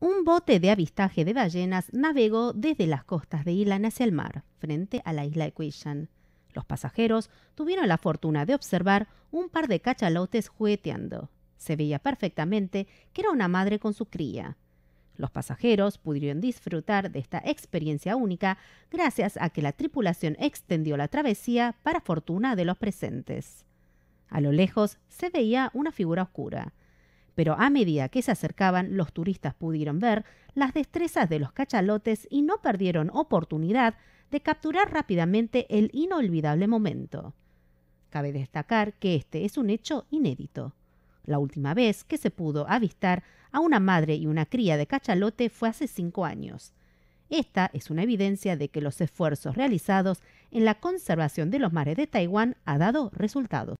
un bote de avistaje de ballenas navegó desde las costas de Ilan hacia el mar, frente a la isla de Los pasajeros tuvieron la fortuna de observar un par de cachalotes jugueteando. Se veía perfectamente que era una madre con su cría. Los pasajeros pudieron disfrutar de esta experiencia única gracias a que la tripulación extendió la travesía para fortuna de los presentes. A lo lejos se veía una figura oscura pero a medida que se acercaban los turistas pudieron ver las destrezas de los cachalotes y no perdieron oportunidad de capturar rápidamente el inolvidable momento. Cabe destacar que este es un hecho inédito. La última vez que se pudo avistar a una madre y una cría de cachalote fue hace cinco años. Esta es una evidencia de que los esfuerzos realizados en la conservación de los mares de Taiwán ha dado resultados.